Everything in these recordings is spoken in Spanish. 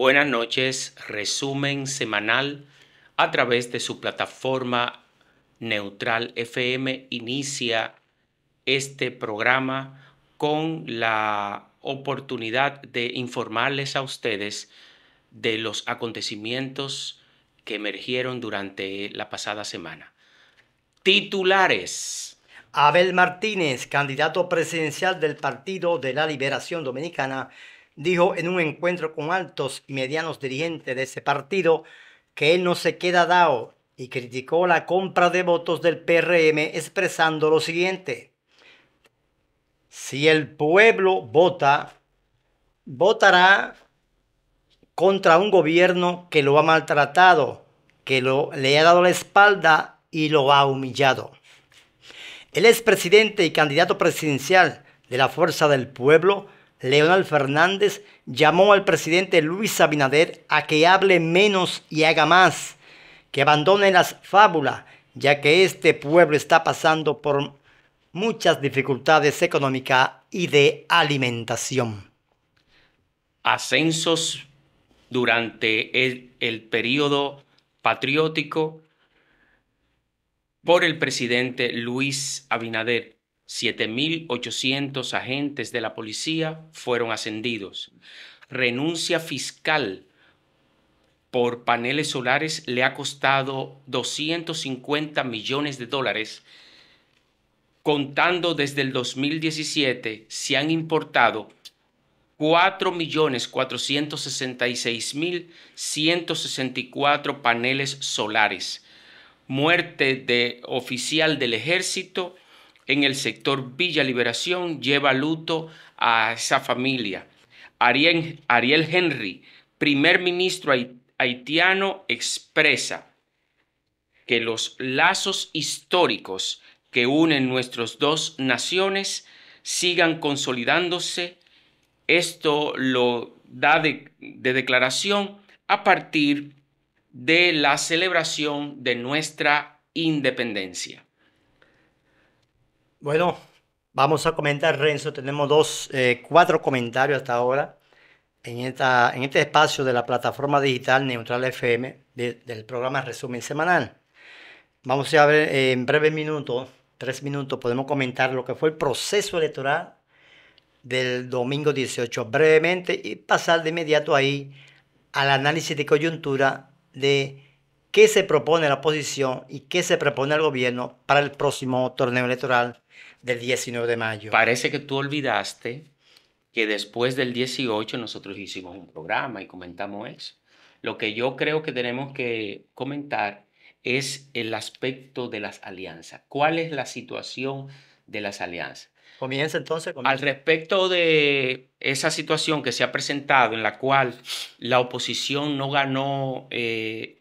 Buenas noches, resumen semanal a través de su plataforma Neutral FM. Inicia este programa con la oportunidad de informarles a ustedes de los acontecimientos que emergieron durante la pasada semana. Titulares. Abel Martínez, candidato presidencial del Partido de la Liberación Dominicana, dijo en un encuentro con altos y medianos dirigentes de ese partido que él no se queda dado y criticó la compra de votos del PRM expresando lo siguiente. Si el pueblo vota, votará contra un gobierno que lo ha maltratado, que lo, le ha dado la espalda y lo ha humillado. El expresidente y candidato presidencial de la Fuerza del Pueblo Leonel Fernández llamó al presidente Luis Abinader a que hable menos y haga más, que abandone las fábulas, ya que este pueblo está pasando por muchas dificultades económicas y de alimentación. Ascensos durante el, periodo patriótico por el presidente Luis Abinader 7.800 agentes de la policía fueron ascendidos. Renuncia fiscal por paneles solares le ha costado 250 millones de dólares. Contando desde el 2017, se han importado 4.466.164 paneles solares. Muerte de oficial del ejército en el sector Villa Liberación lleva luto a esa familia. Ariel, Henry, primer ministro haitiano, expresa que los lazos históricos que unen nuestras dos naciones sigan consolidándose. Esto lo da de, declaración a partir de la celebración de nuestra independencia. Bueno, vamos a comentar, Renzo. Tenemos dos, eh, cuatro comentarios hasta ahora en, esta, en este espacio de la plataforma digital Neutral FM del programa Resumen Semanal. Vamos a ver eh, en breves minutos, tres minutos, podemos comentar lo que fue el proceso electoral del domingo 18 brevemente y pasar de inmediato ahí al análisis de coyuntura de qué se propone la oposición y qué se propone el gobierno para el próximo torneo electoral del 19 de mayo. Parece que tú olvidaste que después del 18 nosotros hicimos un programa y comentamos eso. Lo que yo creo que tenemos que comentar es el aspecto de las alianzas. ¿Cuál es la situación de las alianzas? Comienza entonces. Al respecto de esa situación que se ha presentado en la cual la oposición no ganó eh,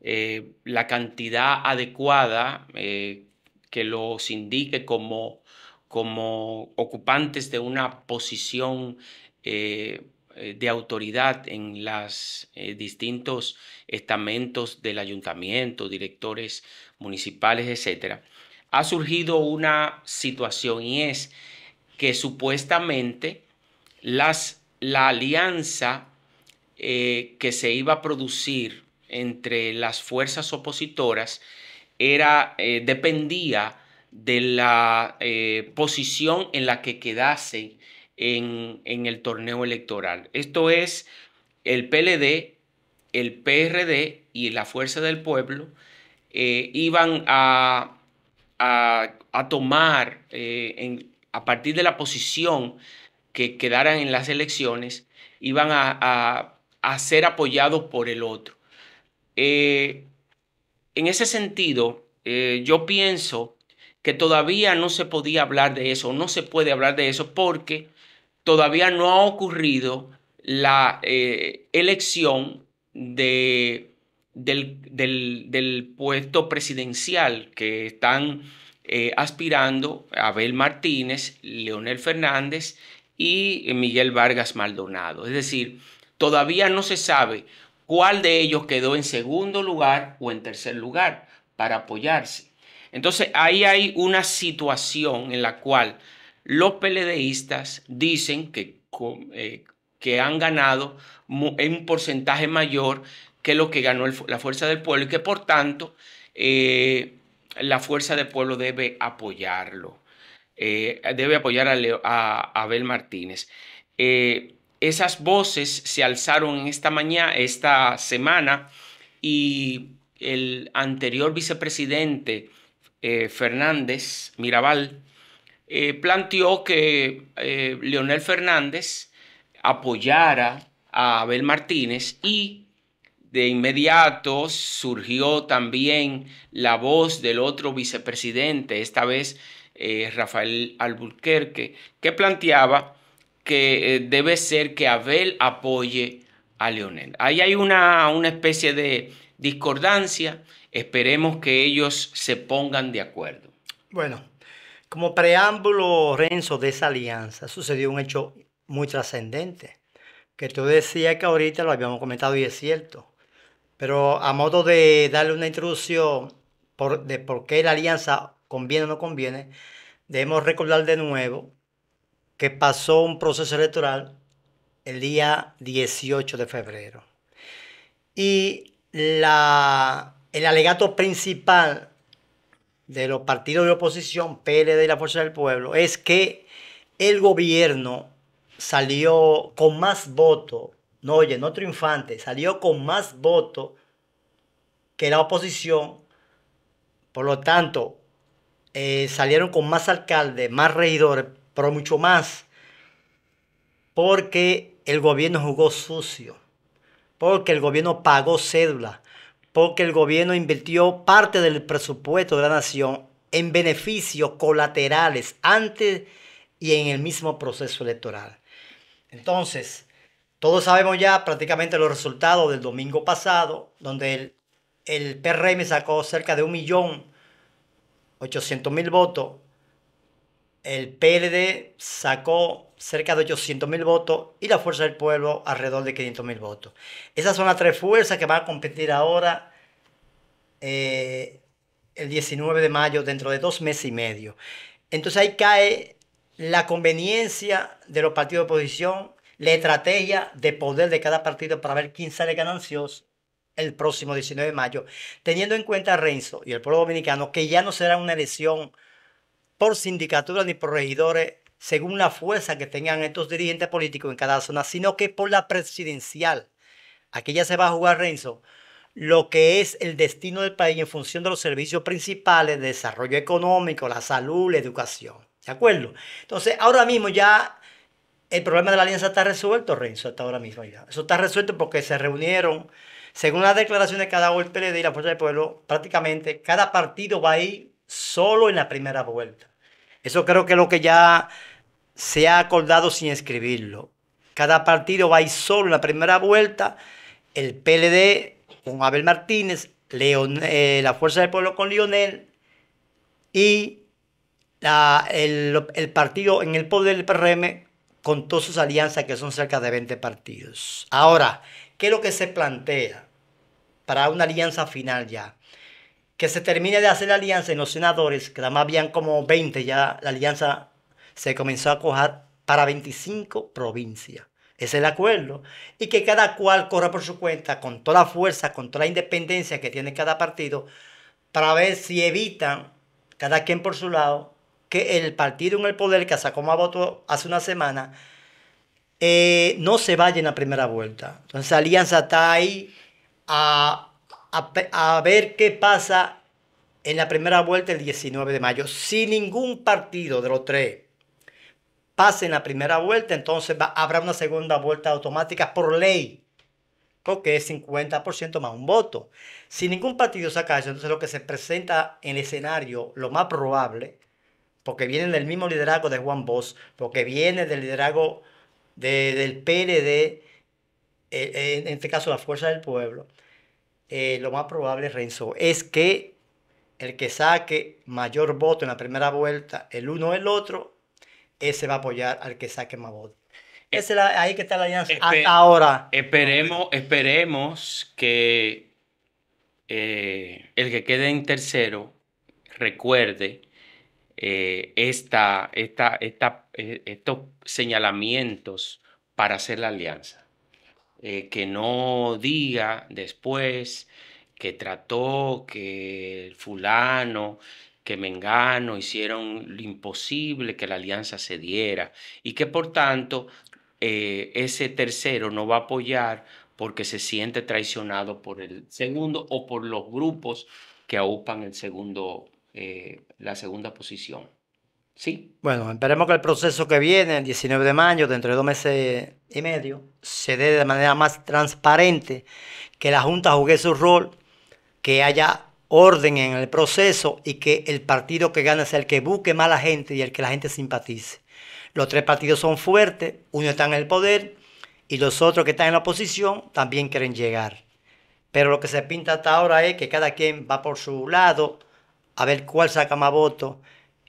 eh, la cantidad adecuada eh, que los indique como como ocupantes de una posición eh, eh, de autoridad en los eh, distintos estamentos del ayuntamiento, directores municipales, etcétera, ha surgido una situación y es que supuestamente la alianza que se iba a producir entre las fuerzas opositoras era, dependía de la eh, posición en la que quedase en, el torneo electoral. Esto es el PLD, el PRD y la Fuerza del Pueblo eh, iban a, tomar eh, a partir de la posición que quedaran en las elecciones, iban a, ser apoyados por el otro. en ese sentido, yo pienso que todavía no se podía hablar de eso, no se puede hablar de eso porque todavía no ha ocurrido la eh, elección de, del, puesto presidencial que están eh, aspirando Abel Martínez, Leonel Fernández y Miguel Vargas Maldonado. Es decir, todavía no se sabe cuál de ellos quedó en segundo lugar o en tercer lugar para apoyarse. Entonces ahí hay una situación en la cual los peledeístas dicen que, eh, que han ganado en un porcentaje mayor que lo que ganó la fuerza del pueblo y que por tanto eh, la fuerza del pueblo debe apoyarlo, eh, debe apoyar a, a Abel Martínez. esas voces se alzaron esta mañana, esta semana y el anterior vicepresidente eh, Fernández Mirabal, eh, planteó que eh, Leonel Fernández apoyara a Abel Martínez y de inmediato surgió también la voz del otro vicepresidente, esta vez Rafael Alburquerque, que planteaba que debe ser que Abel apoye a Leonel. Ahí hay una, una especie de discordancia Esperemos que ellos se pongan de acuerdo. Bueno, como preámbulo, Renzo, de esa alianza, sucedió un hecho muy trascendente, que tú decías que ahorita lo habíamos comentado y es cierto, pero a modo de darle una introducción por, de por qué la alianza conviene o no conviene, debemos recordar de nuevo que pasó un proceso electoral el día 18 de febrero. Y la el alegato principal de los partidos de oposición, PLD y la Fuerza del Pueblo, es que el gobierno salió con más votos, no oye, no triunfante, salió con más votos que la oposición, por lo tanto, eh, salieron con más alcaldes, más regidores, pero mucho más, porque el gobierno jugó sucio, porque el gobierno pagó cédulas, porque el gobierno invirtió parte del presupuesto de la nación en beneficios colaterales antes y en el mismo proceso electoral. Entonces, todos sabemos ya prácticamente los resultados del domingo pasado, donde el, PRM sacó cerca de 1.800.000 votos, el PLD sacó cerca de 800.000 votos y la Fuerza del Pueblo alrededor de 500.000 votos. Esas son las tres fuerzas que van a competir ahora eh, el 19 de mayo, dentro de dos meses y medio. Entonces ahí cae la conveniencia de los partidos de oposición, la estrategia de poder de cada partido para ver quién sale ganancioso el próximo 19 de mayo, teniendo en cuenta a Renzo y el pueblo dominicano que ya no será una elección por sindicatura ni por regidores según la fuerza que tengan estos dirigentes políticos en cada zona, sino que por la presidencial. Aquí ya se va a jugar, Renzo, lo que es el destino del país en función de los servicios principales de desarrollo económico, la salud, la educación. ¿De acuerdo? Entonces, ahora mismo ya el problema de la alianza está resuelto, Renzo, hasta ahora mismo ya. Eso está resuelto porque se reunieron, según las declaraciones de cada dado el PLD y la Fuerza del Pueblo, prácticamente cada partido va a ir solo en la primera vuelta. Eso creo que es lo que ya se ha acordado sin escribirlo. Cada partido va a ir solo en la primera vuelta. El PLD con Abel Martínez, eh, la Fuerza del Pueblo con Lionel y el, partido en el poder del PRM con todas sus alianzas que son cerca de 20 partidos. Ahora, ¿qué es lo que se plantea para una alianza final ya? Que se termine de hacer la alianza en los senadores, que además habían como 20 ya la alianza se comenzó a cojar para 25 provincias. Es el acuerdo. Y que cada cual corra por su cuenta, con toda la fuerza, con toda la independencia que tiene cada partido, para ver si evitan, cada quien por su lado, que el partido en el poder que sacó más votos hace una semana eh, no se vaya en la primera vuelta. Entonces Alianza está ahí a, ver qué pasa en la primera vuelta el 19 de mayo. sin ningún partido de los tres pase en la primera vuelta, entonces habrá una segunda vuelta automática por ley, que es 50% más un voto. Si ningún partido saca eso, entonces lo que se presenta en el escenario, lo más probable, porque viene del mismo liderazgo de Juan Bosch, porque viene del liderazgo del PLD, eh, eh, en este caso la Fuerza del Pueblo, eh, lo más probable, Renzo, es que el que saque mayor voto en la primera vuelta, el uno o el otro, ese va a apoyar al que saque más votos. Eh, ahí que está la alianza hasta ahora. Esperemos, esperemos que eh, el que quede en tercero recuerde eh, esta, estos señalamientos para hacer la alianza. que no diga después que trató, que fulano, que Mengano hicieron lo imposible que la alianza se diera y que por tanto eh, ese tercero no va a apoyar porque se siente traicionado por el segundo o por los grupos que ocupan el segundo, eh, la segunda posición. ¿Sí? Bueno, esperemos que el proceso que viene, el 19 de mayo, dentro de dos meses y medio, se dé de manera más transparente, que la Junta juegue su rol, que haya orden en el proceso y que el partido que gana sea el que busque más a la gente y el que la gente simpatice. Los tres partidos son fuertes, uno está en el poder y los otros que están en la oposición también quieren llegar. Pero lo que se pinta hasta ahora es que cada quien va por su lado a ver cuál saca más votos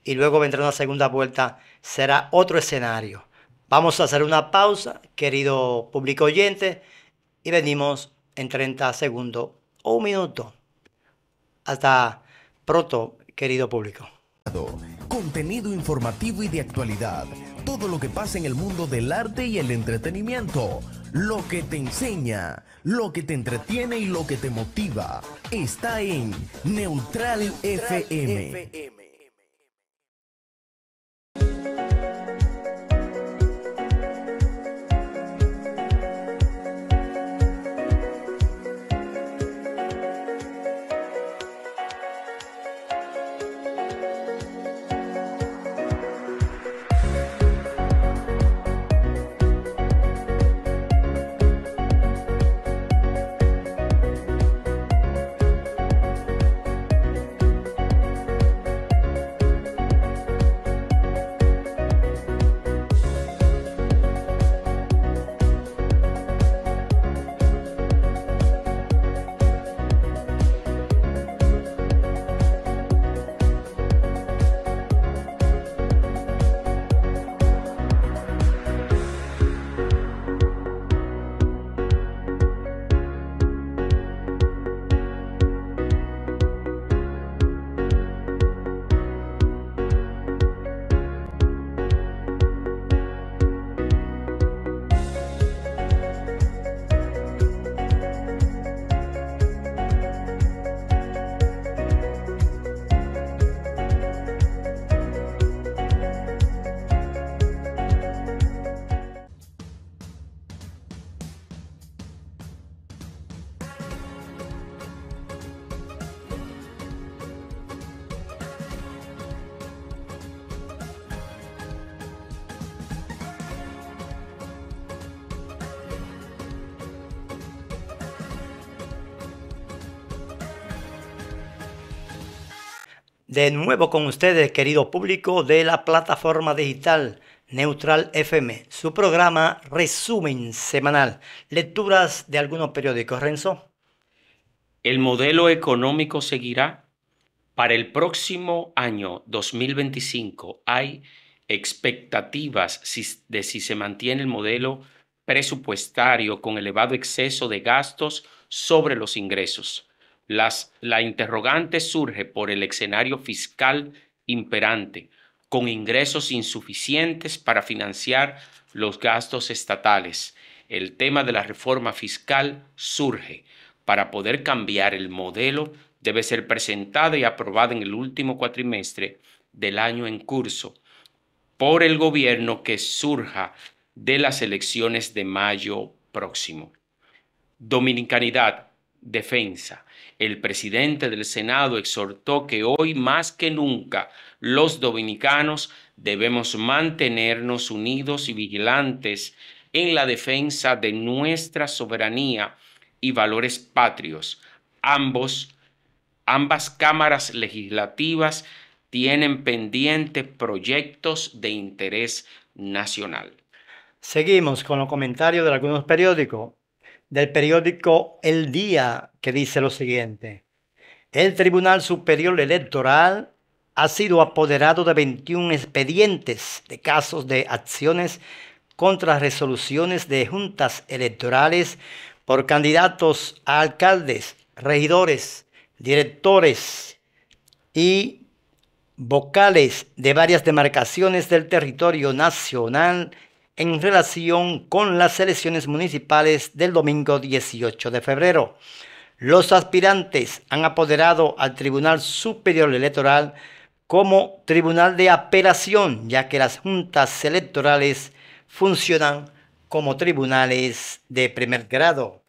y luego vendrá una segunda vuelta, será otro escenario. Vamos a hacer una pausa, querido público oyente, y venimos en 30 segundos o un minuto. Hasta pronto, querido público. Contenido informativo y de actualidad. Todo lo que pasa en el mundo del arte y el entretenimiento. Lo que te enseña, lo que te entretiene y lo que te motiva está en Neutral, FM. De nuevo con ustedes, querido público de la plataforma digital Neutral FM, su programa resumen semanal, lecturas de algunos periódicos. Renzo. El modelo económico seguirá. Para el próximo año 2025 hay expectativas de si se mantiene el modelo presupuestario con elevado exceso de gastos sobre los ingresos la interrogante surge por el escenario fiscal imperante, con ingresos insuficientes para financiar los gastos estatales. El tema de la reforma fiscal surge. Para poder cambiar el modelo, debe ser presentada y aprobada en el último cuatrimestre del año en curso por el gobierno que surja de las elecciones de mayo próximo. Dominicanidad, defensa. El presidente del Senado exhortó que hoy más que nunca los dominicanos debemos mantenernos unidos y vigilantes en la defensa de nuestra soberanía y valores patrios. Ambos, ambas cámaras legislativas tienen pendientes proyectos de interés nacional. Seguimos con los comentarios de algunos periódicos del periódico El Día, que dice lo siguiente. El Tribunal Superior Electoral ha sido apoderado de 21 expedientes de casos de acciones contra resoluciones de juntas electorales por candidatos a alcaldes, regidores, directores y vocales de varias demarcaciones del territorio nacional en relación con las elecciones municipales del domingo 18 de febrero. Los aspirantes han apoderado al Tribunal Superior Electoral como Tribunal de Apelación, ya que las juntas electorales funcionan como tribunales de primer grado.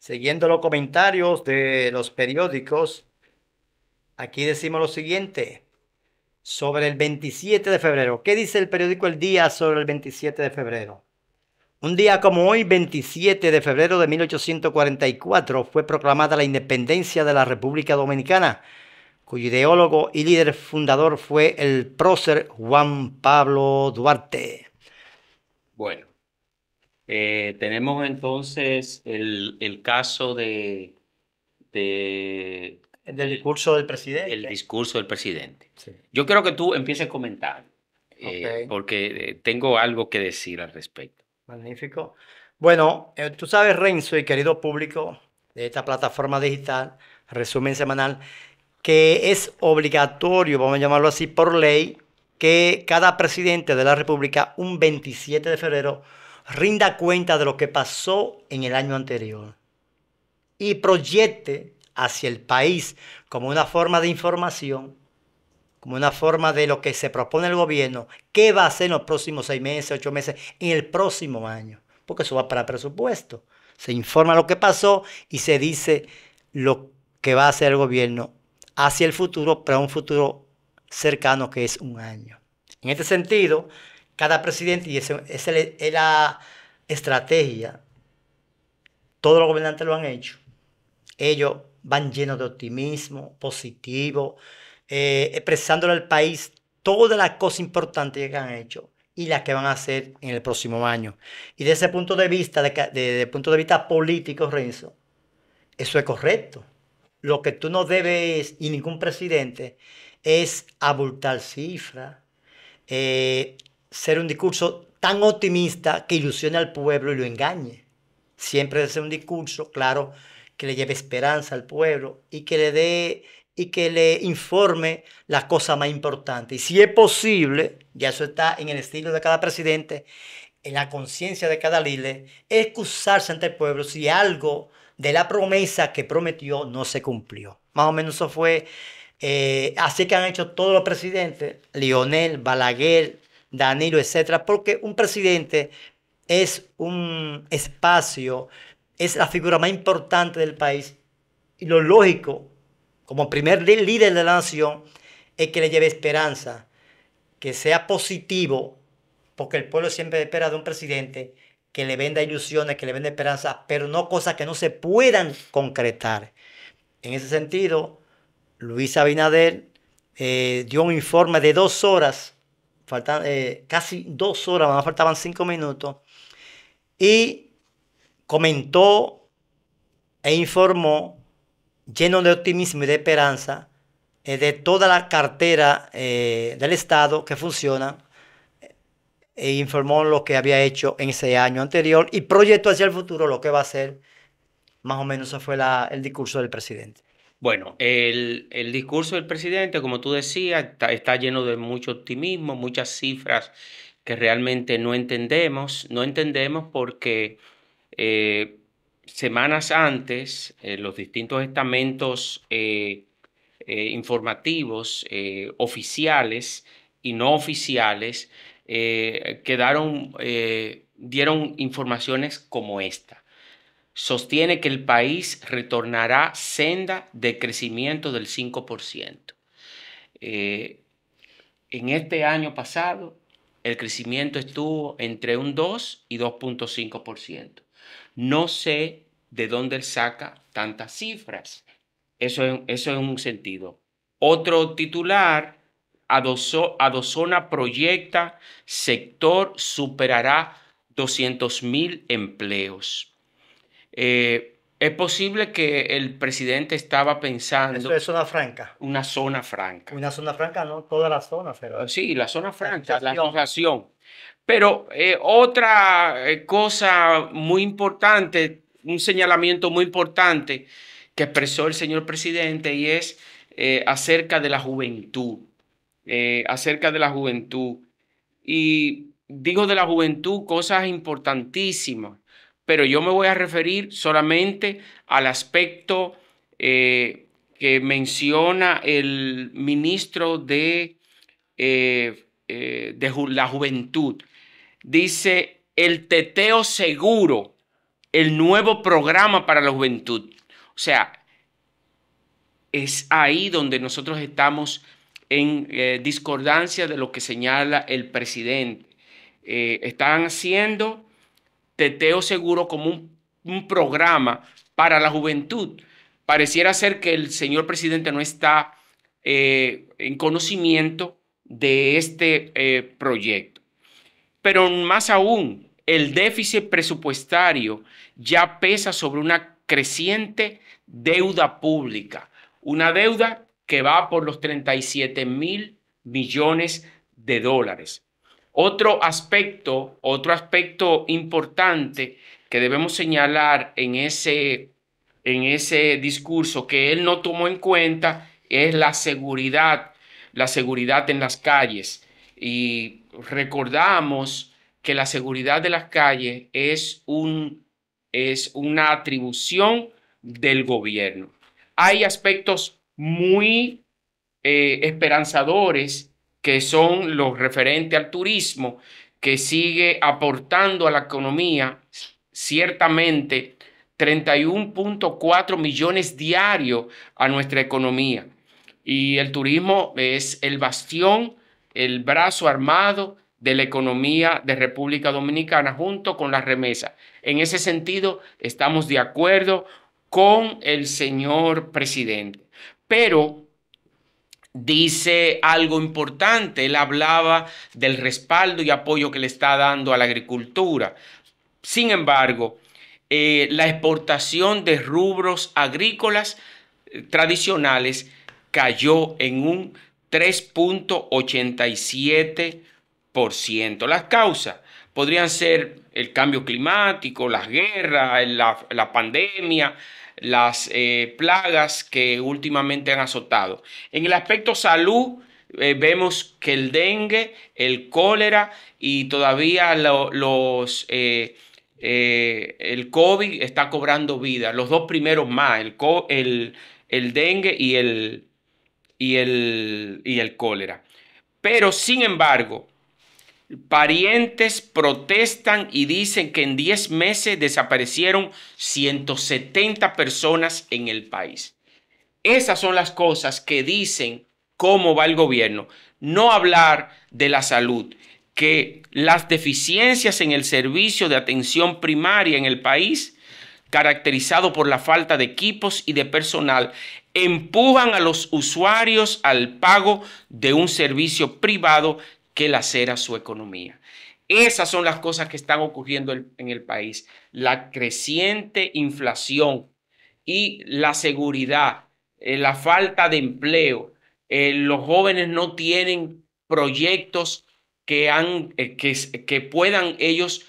Siguiendo los comentarios de los periódicos, aquí decimos lo siguiente sobre el 27 de febrero. ¿Qué dice el periódico El Día sobre el 27 de febrero? Un día como hoy, 27 de febrero de 1844, fue proclamada la independencia de la República Dominicana, cuyo ideólogo y líder fundador fue el prócer Juan Pablo Duarte. Bueno, eh, tenemos entonces el, caso de del discurso del presidente. El discurso del presidente. Yo creo que tú empieces a comentar, eh, porque eh, tengo algo que decir al respecto. Magnífico. Bueno, eh, tú sabes, Renzo y querido público de esta plataforma digital, resumen semanal, que es obligatorio, vamos a llamarlo así por ley, que cada presidente de la República un 27 de febrero rinda cuenta de lo que pasó en el año anterior y proyecte hacia el país como una forma de información, como una forma de lo que se propone el gobierno, qué va a hacer en los próximos seis meses, ocho meses, en el próximo año, porque eso va para presupuesto. Se informa lo que pasó y se dice lo que va a hacer el gobierno hacia el futuro, Para un futuro cercano que es un año. En este sentido, cada presidente, y esa es la estrategia, todos los gobernantes lo han hecho, ellos van llenos de optimismo, positivo, eh, expresándole al país todas las cosas importantes que han hecho y las que van a hacer en el próximo año. Y desde ese punto de vista, desde de, punto de vista político, Renzo, eso es correcto. Lo que tú no debes, y ningún presidente, es abultar cifras, eh, ser un discurso tan optimista que ilusione al pueblo y lo engañe. Siempre debe ser un discurso, claro, que le lleve esperanza al pueblo y que le dé y que le informe la cosa más importante. Y si es posible, ya eso está en el estilo de cada presidente, en la conciencia de cada líder, excusarse ante el pueblo si algo de la promesa que prometió no se cumplió. Más o menos eso fue eh, así que han hecho todos los presidentes, Lionel, Balaguer, Danilo, etcétera, porque un presidente es un espacio es la figura más importante del país y lo lógico, como primer líder de la nación, es que le lleve esperanza, que sea positivo, porque el pueblo siempre espera de un presidente que le venda ilusiones, que le venda esperanza, pero no cosas que no se puedan concretar. En ese sentido, Luis Abinader eh, dio un informe de dos horas, faltan, eh, casi dos horas, más faltaban cinco minutos, y comentó e informó, lleno de optimismo y de esperanza, eh, de toda la cartera eh, del Estado que funciona, e informó lo que había hecho en ese año anterior y proyectó hacia el futuro lo que va a ser. Más o menos eso fue el discurso del presidente. Bueno, el, discurso del presidente, como tú decías, está, está, lleno de mucho optimismo, muchas cifras que realmente no entendemos. No entendemos porque eh, semanas antes, eh, los distintos estamentos eh, informativos oficiales y no oficiales dieron informaciones como esta sostiene que el país retornará senda de crecimiento del 5%. en este año pasado, el crecimiento estuvo entre un 2 y 2.5%. No sé de dónde él saca tantas cifras. Eso, es, eso un sentido. Otro titular, Adozona proyecta sector superará 200 mil empleos. Eh, es posible que el presidente estaba pensando... Eso es zona franca. Una zona franca. Una zona franca, no toda la zona, pero... Sí, la zona franca, la asociación. Pero eh, otra eh, cosa muy importante, un señalamiento muy importante que expresó el señor presidente y es eh, acerca de la juventud, acerca de la juventud. Y digo de la juventud cosas importantísimas, pero yo me voy a referir solamente al aspecto que menciona el ministro de, la Juventud dice el teteo seguro, el nuevo programa para la juventud. O sea, es ahí donde nosotros estamos en eh, discordancia de lo que señala el presidente. Eh, están haciendo teteo seguro como un, programa para la juventud. Pareciera ser que el señor presidente no está eh, en conocimiento de este proyecto pero más aún, el déficit presupuestario ya pesa sobre una creciente deuda pública, una deuda que va por los 37 mil millones de dólares. Otro aspecto, otro aspecto importante que debemos señalar en ese, en ese discurso que él no tomó en cuenta es la seguridad, la seguridad en las calles y recordamos que la seguridad de las calles es, un, es una atribución del gobierno. Hay aspectos muy eh, esperanzadores que son los referentes al turismo, que sigue aportando a la economía ciertamente 31.4 millones diarios a nuestra economía. Y el turismo es el bastión el brazo armado de la economía de República Dominicana junto con la remesa. En ese sentido, estamos de acuerdo con el señor presidente. Pero dice algo importante, él hablaba del respaldo y apoyo que le está dando a la agricultura. Sin embargo, eh, la exportación de rubros agrícolas eh, tradicionales cayó en un 3.87%. Las causas podrían ser el cambio climático, las guerras, la, la pandemia, las eh, plagas que últimamente han azotado. En el aspecto salud, eh, vemos que el dengue, el cólera y todavía los... Eh, el COVID está cobrando vida, los dos primeros más, el dengue y el, y el, el cólera. Pero, sin embargo, parientes protestan y dicen que en 10 meses desaparecieron 170 personas en el país. Esas son las cosas que dicen cómo va el gobierno. No hablar de la salud, que las deficiencias en el servicio de atención primaria en el país, caracterizado por la falta de equipos y de personal, empujan a los usuarios al pago de un servicio privado que lacera su economía. Esas son las cosas que están ocurriendo en el país. La creciente inflación y la seguridad, eh, la falta de empleo. Eh, los jóvenes no tienen proyectos que eh, puedan ellos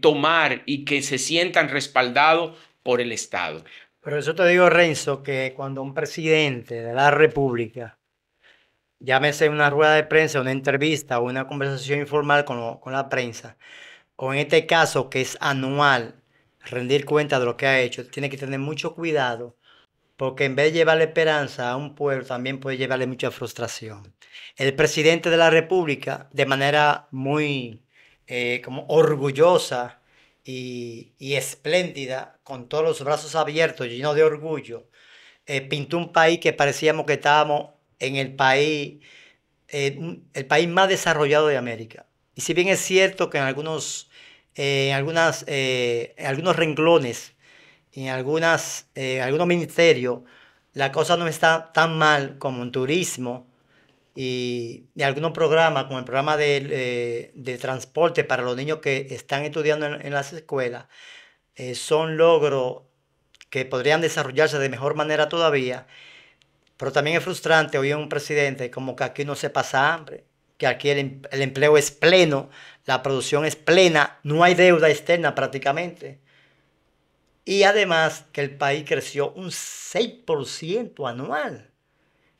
tomar y que se sientan respaldados por el Estado. Pero eso te digo, Renzo, que cuando un presidente de la República, llámese una rueda de prensa, una entrevista o una conversación informal con, la prensa, o en este caso que es anual, rendir cuenta de lo que ha hecho, tiene que tener mucho cuidado porque en vez de llevarle esperanza a un pueblo, también puede llevarle mucha frustración. El presidente de la República, de manera muy eh, como orgullosa, y, espléndida, con todos los brazos abiertos, lleno de orgullo, eh, pintó un país que parecíamos que estábamos en el país, eh, el país más desarrollado de América. Y si bien es cierto que en algunos, eh, algunas, algunos renglones, en, algunas, en algunos ministerios, la cosa no está tan mal como en turismo, y algunos programas, como el programa eh, de, transporte para los niños que están estudiando en, las escuelas, eh, son logros que podrían desarrollarse de mejor manera todavía, pero también es frustrante oír a un presidente como que aquí no se pasa hambre, que aquí el, em, el empleo es pleno, la producción es plena, no hay deuda externa prácticamente. Y además que el país creció un 6% anual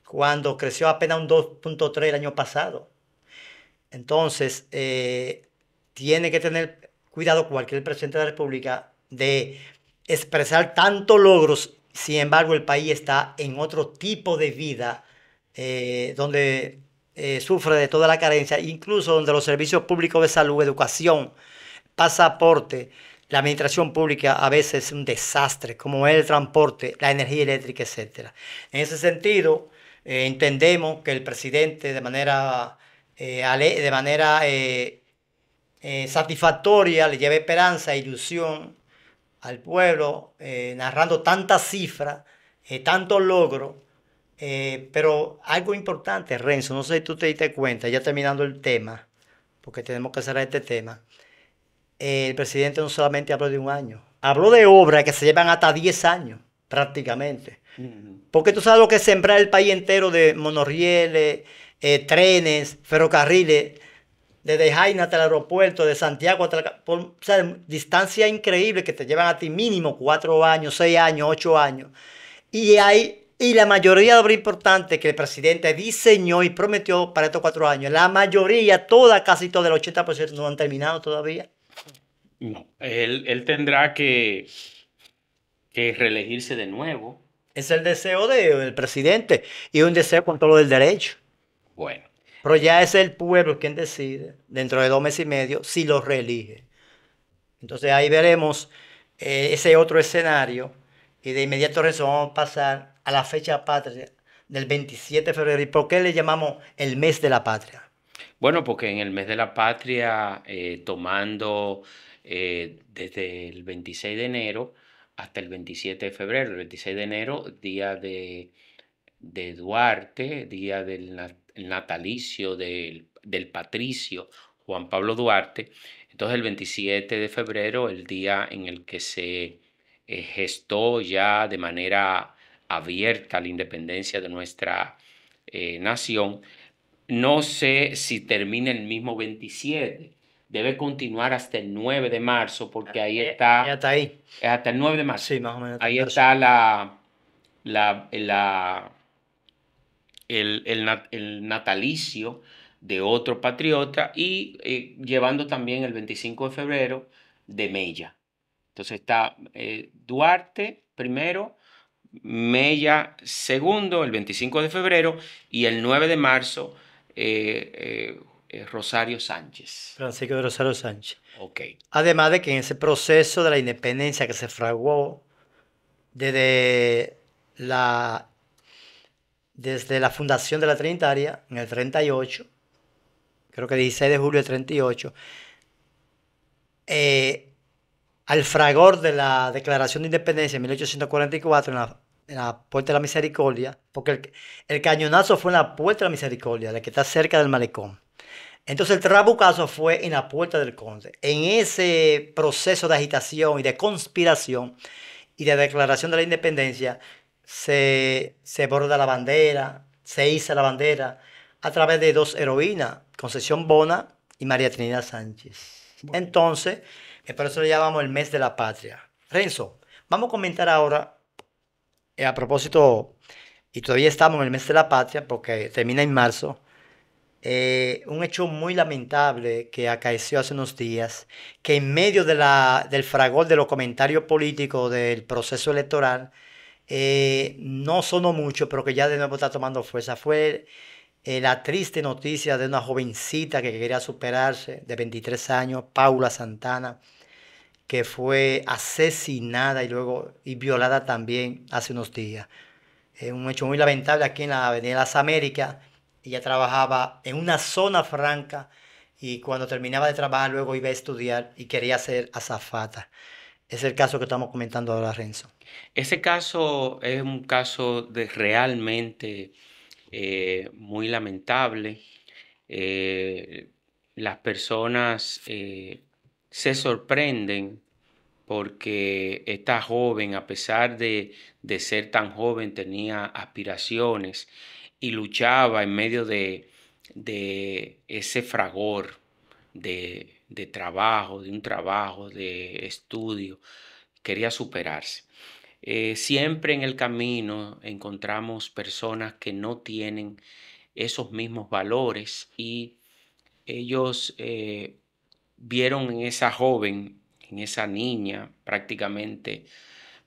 cuando creció apenas un 2.3 el año pasado. Entonces, eh, tiene que tener cuidado cualquier presidente de la República de expresar tantos logros, sin embargo el país está en otro tipo de vida eh, donde eh, sufre de toda la carencia, incluso donde los servicios públicos de salud, educación, pasaporte, la administración pública a veces es un desastre, como es el transporte, la energía eléctrica, etcétera... En ese sentido, eh, entendemos que el presidente de manera, eh, de manera eh, satisfactoria le lleva esperanza e ilusión al pueblo, narrando tantas cifras, tantos logros, pero algo importante, Renzo, no sé si tú te diste cuenta, ya terminando el tema, porque tenemos que cerrar este tema, el presidente no solamente habló de un año, habló de obras que se llevan hasta 10 años prácticamente. Porque tú sabes lo que es sembrar el país entero de monorrieles, eh, trenes, ferrocarriles, desde Jaina hasta el aeropuerto, de Santiago hasta la, por, o distancia increíble que te llevan a ti mínimo cuatro años, seis años, ocho años. Y hay y la mayoría de obra importante que el presidente diseñó y prometió para estos cuatro años, la mayoría, toda, casi todo el 80% no han terminado todavía. No, él, tendrá que, que reelegirse de nuevo es el deseo del presidente y un deseo con todo lo del derecho. Bueno. Pero ya es el pueblo quien decide, dentro de dos meses y medio, si lo reelige. Entonces ahí veremos eh, ese otro escenario y de inmediato vamos a pasar a la fecha patria del 27 de febrero. ¿Y por qué le llamamos el mes de la patria? Bueno, porque en el mes de la patria, eh, tomando eh, desde el 26 de enero, hasta el 27 de febrero, el 26 de enero, día de, Duarte, día del natalicio del, del patricio Juan Pablo Duarte. Entonces el 27 de febrero, el día en el que se eh, gestó ya de manera abierta la independencia de nuestra eh, nación, no sé si termina el mismo 27, debe continuar hasta el 9 de marzo, porque ahí eh, está... Hasta ahí. hasta el 9 de marzo. Sí, más o menos. Ahí está la, el, natalicio de otro patriota y eh, llevando también el 25 de febrero de Mella. Entonces está eh, Duarte primero, Mella segundo, el 25 de febrero y el 9 de marzo eh, eh, Rosario Sánchez. Francisco de Rosario Sánchez. Ok. Además de que en ese proceso de la independencia que se fraguó desde la, desde la fundación de la Trinitaria en el 38, creo que 16 de julio del 38, eh, al fragor de la Declaración de Independencia en 1844 en la, Puerta de la Misericordia, porque el cañonazo fue en la Puerta de la Misericordia, la que está cerca del malecón. Entonces el trabucazo fue en la puerta del conde. En ese proceso de agitación y de conspiración y de declaración de la independencia, se, borda la bandera, se hizo la bandera a través de dos heroínas, Concepción Bona y María Trinidad Sánchez. Entonces, eh, por eso le llamamos el mes de la patria. Renzo, vamos a comentar ahora, eh, a propósito, y todavía estamos en el mes de la patria, porque termina en marzo, eh, un hecho muy lamentable que acaeció hace unos días, que en medio del fragor de los comentarios políticos del proceso electoral, eh, no sonó mucho, pero que ya de nuevo está tomando fuerza, fue eh, la triste noticia de una jovencita que quería superarse, de 23 años, Paula Santana, que fue asesinada y luego y violada también hace unos días. un hecho muy lamentable aquí en la Avenida Las Américas ella trabajaba en una zona franca y cuando terminaba de trabajar luego iba a estudiar y quería ser azafata. Es el caso que estamos comentando ahora, Renzo. Ese caso es un caso de realmente eh, muy lamentable. Eh, las personas eh, se sorprenden porque esta joven, a pesar de, de ser tan joven, tenía aspiraciones y luchaba en medio de, ese fragor de, trabajo, de un trabajo, de estudio. Quería superarse. Eh, siempre en el camino encontramos personas que no tienen esos mismos valores y ellos eh, vieron en esa joven, en esa niña, prácticamente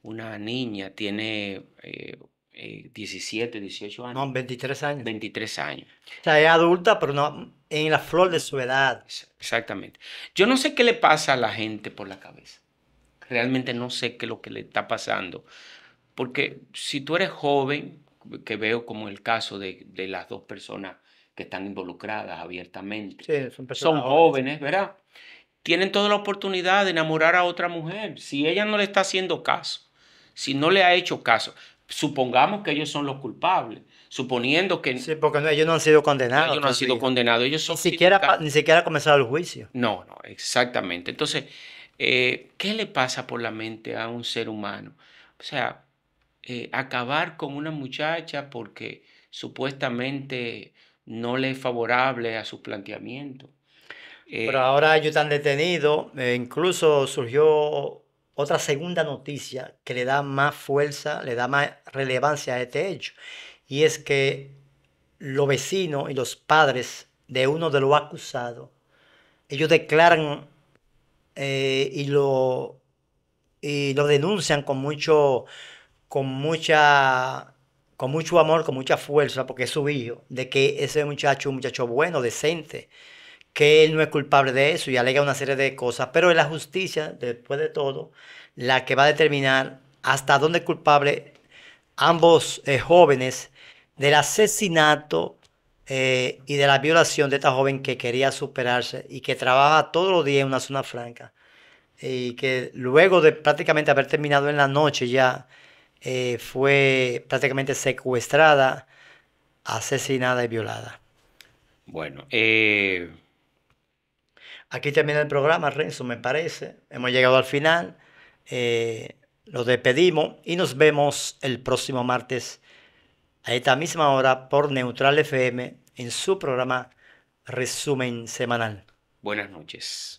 una niña tiene eh, 17, eh, 18 años. No, 23 años. 23 años. O sea, es adulta, pero no en la flor de su edad. Exactamente. Yo no sé qué le pasa a la gente por la cabeza. Realmente no sé qué es lo que le está pasando. Porque si tú eres joven, que veo como el caso de, las dos personas que están involucradas abiertamente, sí, son jóvenes, ¿verdad? Tienen toda la oportunidad de enamorar a otra mujer. Si ella no le está haciendo caso, si no le ha hecho caso supongamos que ellos son los culpables, suponiendo que... Sí, porque ellos no han sido condenados. no han sido condenados, ellos son... Ni siquiera, ni siquiera ha comenzado el juicio. No, no, exactamente. Entonces, eh, ¿qué le pasa por la mente a un ser humano? O sea, eh, acabar con una muchacha porque supuestamente no le es favorable a su planteamiento. Pero ahora ellos están detenidos, eh, incluso surgió otra segunda noticia que le da más fuerza, le da más relevancia a este hecho. Y es que los vecinos y los padres de uno de los acusados, ellos declaran eh, y, lo, denuncian con mucho, con mucha con mucho amor, con mucha fuerza, porque es su hijo, de que ese muchacho es un muchacho bueno, decente, que él no es culpable de eso y alega una serie de cosas, pero es la justicia, después de todo, la que va a determinar hasta dónde es culpable ambos eh, jóvenes del asesinato eh, y de la violación de esta joven que quería superarse y que trabaja todos los días en una zona franca y que luego de prácticamente haber terminado en la noche ya eh, fue prácticamente secuestrada, asesinada y violada. Bueno, eh, Aquí termina el programa, Renzo, me parece. Hemos llegado al final. Eh, lo despedimos y nos vemos el próximo martes a esta misma hora por Neutral FM en su programa Resumen Semanal. Buenas noches.